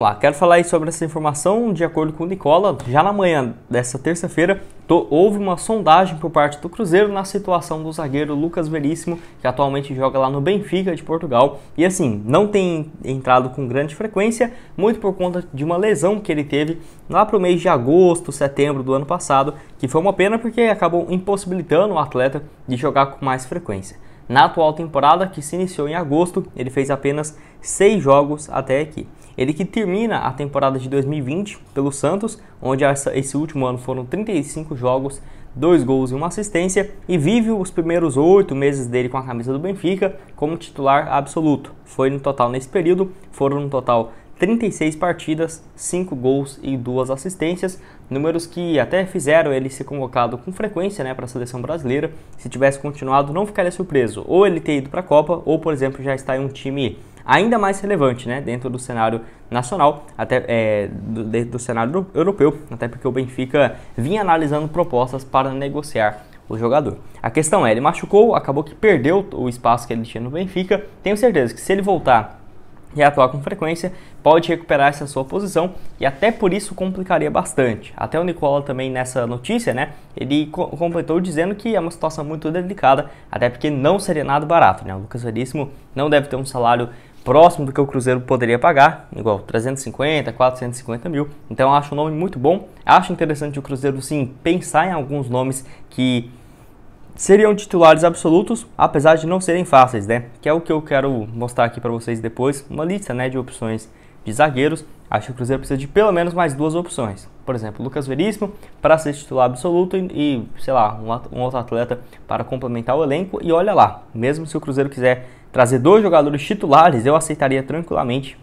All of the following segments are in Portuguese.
Olá, quero falar sobre essa informação. De acordo com o Nicola, já na manhã dessa terça-feira houve uma sondagem por parte do Cruzeiro na situação do zagueiro Lucas Veríssimo, que atualmente joga lá no Benfica de Portugal. E assim, não tem entrado com grande frequência, muito por conta de uma lesão que ele teve lá para o mês de agosto, setembro do ano passado, que foi uma pena porque acabou impossibilitando o atleta de jogar com mais frequência. Na atual temporada, que se iniciou em agosto, ele fez apenas seis jogos até aqui. Ele que termina a temporada de 2020 pelo Santos, onde esse último ano foram 35 jogos, dois gols e uma assistência, e vive os primeiros oito meses dele com a camisa do Benfica como titular absoluto. Foi no total nesse período, foram no total 36 partidas, 5 gols e 2 assistências, números que até fizeram ele ser convocado com frequência né, para a seleção brasileira. Se tivesse continuado, não ficaria surpreso ou ele ter ido para a Copa, ou por exemplo, já está em um time ainda mais relevante né, dentro do cenário nacional, até é, do, dentro do cenário europeu, até porque o Benfica vinha analisando propostas para negociar o jogador. A questão é, ele machucou, acabou que perdeu o espaço que ele tinha no Benfica. Tenho certeza que se ele voltar e atuar com frequência, pode recuperar essa sua posição e até por isso complicaria bastante. Até o Nicola também nessa notícia, né? Ele co completou dizendo que é uma situação muito delicada, até porque não seria nada barato, né? O Lucas Veríssimo não deve ter um salário próximo do que o Cruzeiro poderia pagar, igual 350, 450 mil. Então acho um nome muito bom. Acho interessante o Cruzeiro sim pensar em alguns nomes que seriam titulares absolutos, apesar de não serem fáceis, né? Que é o que eu quero mostrar aqui para vocês depois, uma lista, né, de opções de zagueiros. Acho que o Cruzeiro precisa de pelo menos mais duas opções. Por exemplo, Lucas Veríssimo para ser titular absoluto e, e sei lá, um, um outro atleta para complementar o elenco. E olha lá, mesmo se o Cruzeiro quiser trazer dois jogadores titulares, eu aceitaria tranquilamente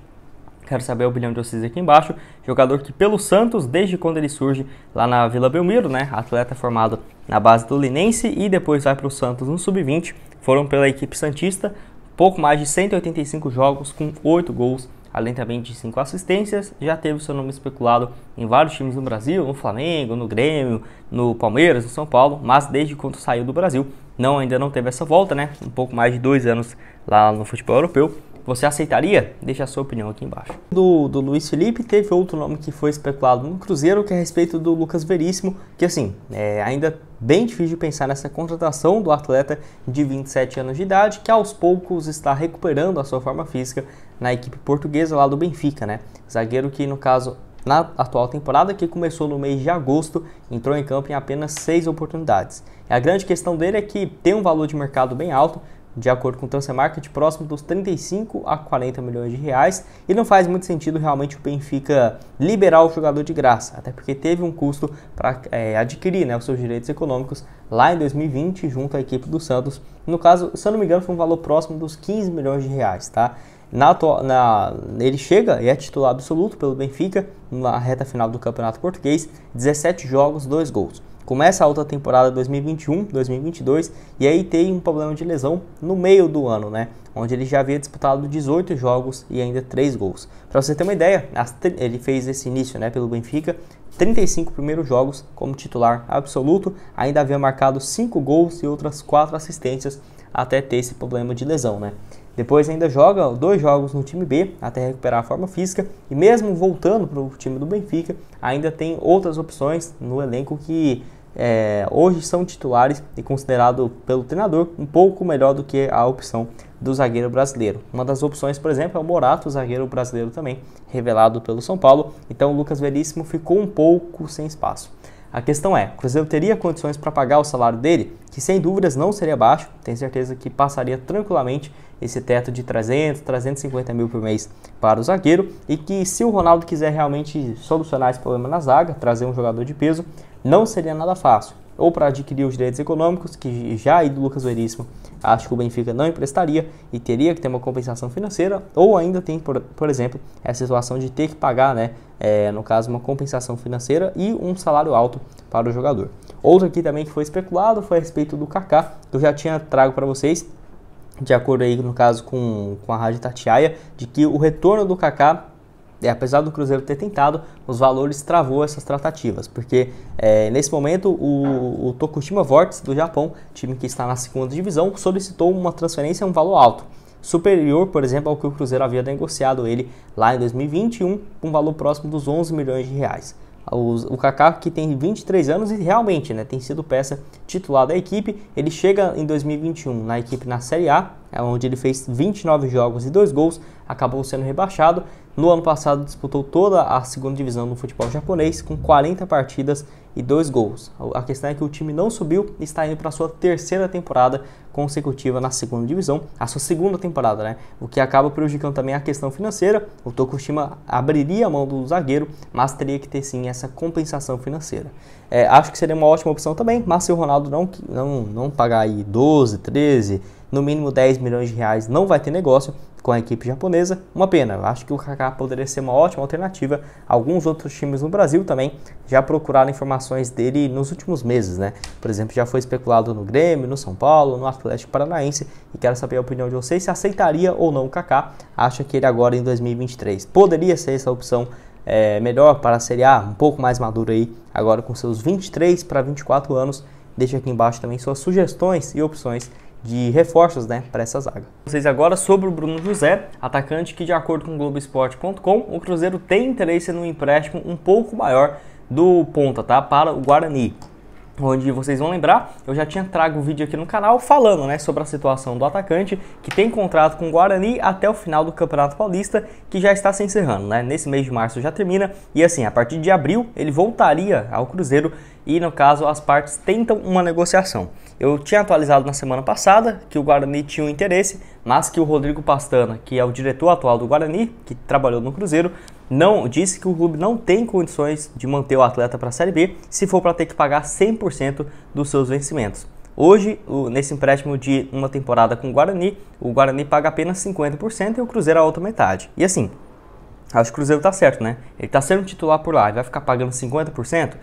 Quero saber a opinião de vocês aqui embaixo. Jogador que pelo Santos, desde quando ele surge lá na Vila Belmiro, né? Atleta formado na base do Linense e depois vai para o Santos no Sub-20. Foram pela equipe Santista, pouco mais de 185 jogos com 8 gols, além também de 5 assistências. Já teve seu nome especulado em vários times no Brasil, no Flamengo, no Grêmio, no Palmeiras, no São Paulo, mas desde quando saiu do Brasil, não ainda não teve essa volta, né? Um pouco mais de dois anos lá no futebol europeu você aceitaria? Deixe a sua opinião aqui embaixo. Do, do Luiz Felipe, teve outro nome que foi especulado no Cruzeiro, que é a respeito do Lucas Veríssimo, que assim, é ainda bem difícil de pensar nessa contratação do atleta de 27 anos de idade, que aos poucos está recuperando a sua forma física na equipe portuguesa lá do Benfica, né? Zagueiro que, no caso, na atual temporada, que começou no mês de agosto, entrou em campo em apenas seis oportunidades. E a grande questão dele é que tem um valor de mercado bem alto, de acordo com o Transfer Market, é próximo dos 35 a 40 milhões de reais. E não faz muito sentido realmente o Benfica liberar o jogador de graça, até porque teve um custo para é, adquirir né, os seus direitos econômicos lá em 2020 junto à equipe do Santos. No caso, se eu não me engano, foi um valor próximo dos 15 milhões de reais, tá? Na, na, ele chega e é titular absoluto pelo Benfica na reta final do Campeonato Português, 17 jogos, 2 gols começa a outra temporada 2021-2022 e aí tem um problema de lesão no meio do ano, né? Onde ele já havia disputado 18 jogos e ainda 3 gols. Para você ter uma ideia, ele fez esse início, né, pelo Benfica, 35 primeiros jogos como titular absoluto, ainda havia marcado 5 gols e outras 4 assistências até ter esse problema de lesão, né? Depois ainda joga dois jogos no time B até recuperar a forma física e mesmo voltando para o time do Benfica, ainda tem outras opções no elenco que é, hoje são titulares e considerado pelo treinador um pouco melhor do que a opção do zagueiro brasileiro. Uma das opções, por exemplo, é o Morato, zagueiro brasileiro também, revelado pelo São Paulo. Então o Lucas Veríssimo ficou um pouco sem espaço. A questão é, o Cruzeiro teria condições para pagar o salário dele, que sem dúvidas não seria baixo, tenho certeza que passaria tranquilamente esse teto de 300, 350 mil por mês para o zagueiro e que se o Ronaldo quiser realmente solucionar esse problema na zaga, trazer um jogador de peso, não seria nada fácil ou para adquirir os direitos econômicos, que já aí do Lucas Veríssimo acho que o Benfica não emprestaria e teria que ter uma compensação financeira, ou ainda tem, por, por exemplo, essa situação de ter que pagar, né, é, no caso, uma compensação financeira e um salário alto para o jogador. Outro aqui também que foi especulado foi a respeito do Kaká, que eu já tinha trago para vocês, de acordo aí no caso com, com a Rádio Tatiaia, de que o retorno do Kaká é, apesar do Cruzeiro ter tentado, os valores travou essas tratativas, porque é, nesse momento o, o Tokushima Vortex do Japão, time que está na segunda divisão, solicitou uma transferência a um valor alto, superior, por exemplo, ao que o Cruzeiro havia negociado ele lá em 2021, com um valor próximo dos 11 milhões de reais o Kaká que tem 23 anos e realmente né, tem sido peça titular da equipe. Ele chega em 2021 na equipe na Série A, é onde ele fez 29 jogos e 2 gols, acabou sendo rebaixado. No ano passado disputou toda a segunda divisão do futebol japonês com 40 partidas e 2 gols. A questão é que o time não subiu e está indo para sua terceira temporada consecutiva na segunda divisão, a sua segunda temporada, né? O que acaba prejudicando também a questão financeira. O Tokushima abriria a mão do zagueiro, mas teria que ter sim essa compensação financeira. É, acho que seria uma ótima opção também, mas se o Ronaldo não, não, não pagar aí 12, 13, no mínimo 10 milhões de reais, não vai ter negócio com a equipe japonesa. Uma pena, acho que o Kaká poderia ser uma ótima alternativa. Alguns outros times no Brasil também já procuraram informações dele nos últimos meses, né? Por exemplo, já foi especulado no Grêmio, no São Paulo, no Atlético Atlético Paranaense. E quero saber a opinião de vocês se aceitaria ou não o Kaká. Acha que ele agora em 2023 poderia ser essa opção é, melhor para a Serie A, um pouco mais maduro aí, agora com seus 23 para 24 anos. Deixa aqui embaixo também suas sugestões e opções de reforços né, para essa zaga. Vocês agora sobre o Bruno José, atacante que, de acordo com Globoesporte.com, o Cruzeiro tem interesse no empréstimo um pouco maior do ponta tá, para o Guarani onde vocês vão lembrar, eu já tinha trago o vídeo aqui no canal falando né, sobre a situação do atacante que tem contrato com o Guarani até o final do Campeonato Paulista, que já está se encerrando. Né? Nesse mês de março já termina e assim, a partir de abril ele voltaria ao Cruzeiro e, no caso, as partes tentam uma negociação. Eu tinha atualizado na semana passada que o Guarani tinha um interesse, mas que o Rodrigo Pastana, que é o diretor atual do Guarani, que trabalhou no Cruzeiro, não disse que o clube não tem condições de manter o atleta para a Série B se for para ter que pagar 100% dos seus vencimentos. Hoje, nesse empréstimo de uma temporada com o Guarani, o Guarani paga apenas 50% e o Cruzeiro a outra metade. E assim, acho que o Cruzeiro tá certo, né? Ele tá sendo titular por lá e vai ficar pagando 50%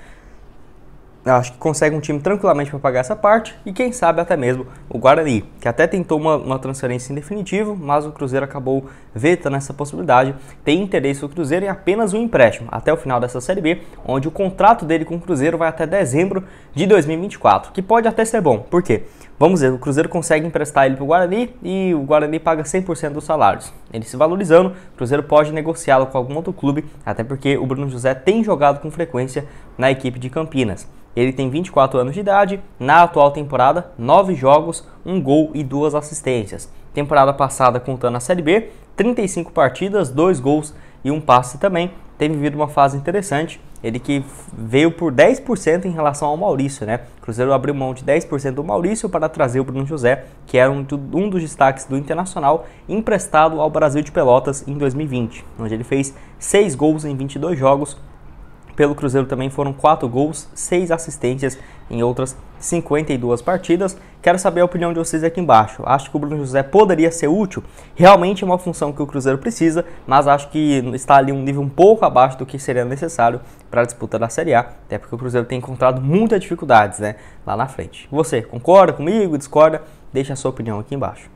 acho que consegue um time tranquilamente para pagar essa parte e quem sabe até mesmo o Guarani, que até tentou uma, uma transferência em definitivo, mas o Cruzeiro acabou vetando essa possibilidade. Tem interesse o Cruzeiro em apenas um empréstimo até o final dessa Série B, onde o contrato dele com o Cruzeiro vai até dezembro de 2024, que pode até ser bom, por quê? Vamos ver, o Cruzeiro consegue emprestar ele para o Guarani e o Guarani paga 100% dos salários. Ele se valorizando, o Cruzeiro pode negociá-lo com algum outro clube, até porque o Bruno José tem jogado com frequência na equipe de Campinas. Ele tem 24 anos de idade, na atual temporada, 9 jogos, 1 gol e 2 assistências. Temporada passada, contando a Série B, 35 partidas, 2 gols e 1 passe também. Tem vivido uma fase interessante, ele que veio por 10% em relação ao Maurício, né? O Cruzeiro abriu mão de 10% do Maurício para trazer o Bruno José, que era um, um dos destaques do Internacional, emprestado ao Brasil de Pelotas em 2020, onde ele fez 6 gols em 22 jogos, pelo Cruzeiro também foram 4 gols, 6 assistências em outras 52 partidas. Quero saber a opinião de vocês aqui embaixo. Acho que o Bruno José poderia ser útil? Realmente é uma função que o Cruzeiro precisa, mas acho que está ali um nível um pouco abaixo do que seria necessário para a disputa da Série A, até porque o Cruzeiro tem encontrado muitas dificuldades né, lá na frente. Você concorda comigo? Discorda? Deixa a sua opinião aqui embaixo.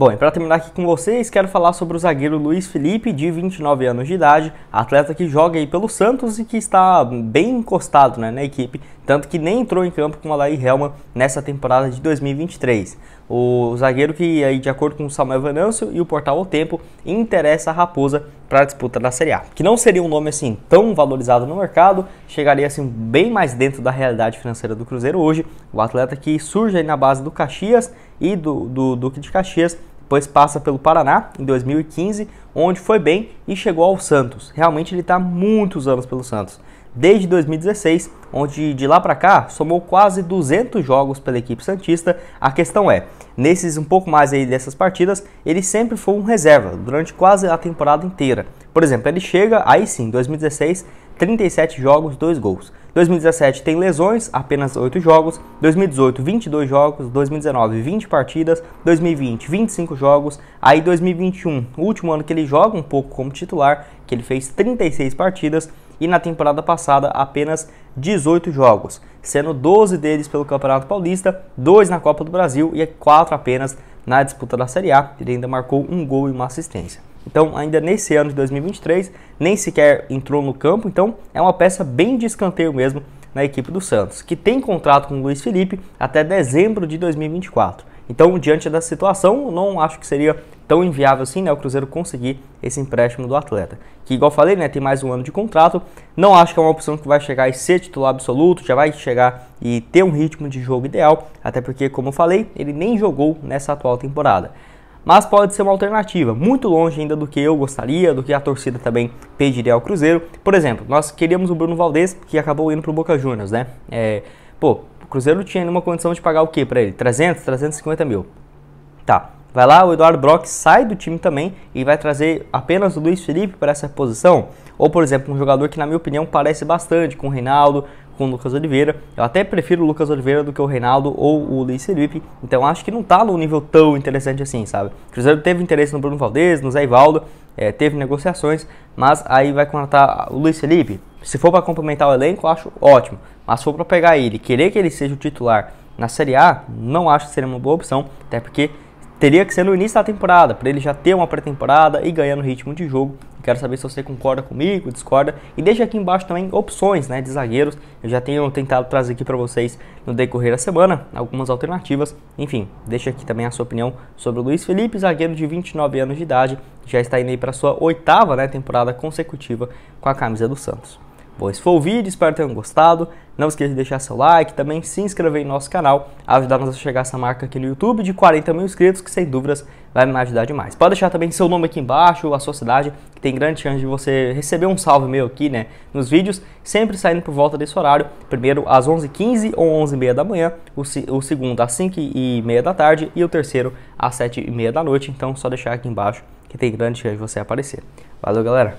Bom, e para terminar aqui com vocês, quero falar sobre o zagueiro Luiz Felipe, de 29 anos de idade, atleta que joga aí pelo Santos e que está bem encostado né, na equipe, tanto que nem entrou em campo com o Alair Helma nessa temporada de 2023. O zagueiro que, aí, de acordo com o Samuel Venâncio e o portal O Tempo, interessa a Raposa para a disputa da Série A, que não seria um nome assim tão valorizado no mercado, chegaria assim bem mais dentro da realidade financeira do Cruzeiro hoje, o atleta que surge aí na base do Caxias e do, do Duque de Caxias, depois passa pelo Paraná em 2015, onde foi bem e chegou ao Santos. Realmente ele está muitos anos pelo Santos. Desde 2016, onde de lá para cá somou quase 200 jogos pela equipe santista. A questão é, nesses um pouco mais aí dessas partidas, ele sempre foi um reserva durante quase a temporada inteira. Por exemplo, ele chega aí sim, 2016 37 jogos, 2 gols. 2017 tem lesões, apenas 8 jogos. 2018, 22 jogos. 2019, 20 partidas. 2020, 25 jogos. Aí 2021, o último ano que ele joga um pouco como titular, que ele fez 36 partidas. E na temporada passada, apenas 18 jogos, sendo 12 deles pelo Campeonato Paulista, 2 na Copa do Brasil e 4 apenas na disputa da Série A. Ele ainda marcou um gol e uma assistência. Então, ainda nesse ano de 2023, nem sequer entrou no campo. Então, é uma peça bem de escanteio mesmo na equipe do Santos, que tem contrato com o Luiz Felipe até dezembro de 2024. Então, diante da situação, não acho que seria tão inviável assim né, o Cruzeiro conseguir esse empréstimo do atleta. Que, igual falei, né, tem mais um ano de contrato. Não acho que é uma opção que vai chegar e ser titular absoluto, já vai chegar e ter um ritmo de jogo ideal, até porque, como falei, ele nem jogou nessa atual temporada mas pode ser uma alternativa, muito longe ainda do que eu gostaria, do que a torcida também pediria ao Cruzeiro. Por exemplo, nós queríamos o Bruno Valdez, que acabou indo para o Boca Juniors, né? É, pô, o Cruzeiro tinha uma condição de pagar o quê para ele? 300, 350 mil. Tá. Vai lá, o Eduardo Brock sai do time também e vai trazer apenas o Luiz Felipe para essa posição. Ou, por exemplo, um jogador que, na minha opinião, parece bastante com o Reinaldo, com o Lucas Oliveira. Eu até prefiro o Lucas Oliveira do que o Reinaldo ou o Luiz Felipe. Então acho que não tá num nível tão interessante assim, sabe? O Cruzeiro teve interesse no Bruno Valdez, no Zé Ivaldo, é, teve negociações, mas aí vai contratar o Luiz Felipe. Se for para complementar o elenco, acho ótimo. Mas se for para pegar ele, querer que ele seja o titular na Série A, não acho que seria uma boa opção, até porque Teria que ser no início da temporada, para ele já ter uma pré-temporada e ganhando ritmo de jogo. Quero saber se você concorda comigo, discorda. E deixa aqui embaixo também opções né, de zagueiros. Eu já tenho tentado trazer aqui para vocês no decorrer da semana algumas alternativas. Enfim, deixa aqui também a sua opinião sobre o Luiz Felipe, zagueiro de 29 anos de idade. Já está indo aí para sua oitava né, temporada consecutiva com a camisa do Santos. Bom, esse foi o vídeo, espero que tenham gostado. Não esqueça de deixar seu like, também se inscrever em nosso canal, ajudar-nos a chegar essa marca aqui no YouTube de 40 mil inscritos, que sem dúvidas vai me ajudar demais. Pode deixar também seu nome aqui embaixo, a sua cidade, que tem grande chance de você receber um salve meu aqui, né, nos vídeos, sempre saindo por volta desse horário, primeiro às 11h15 ou 11h30 da manhã, o, o segundo às 5h30 da tarde e o terceiro às 7h30 da noite, então só deixar aqui embaixo que tem grande chance de você aparecer. Valeu, galera!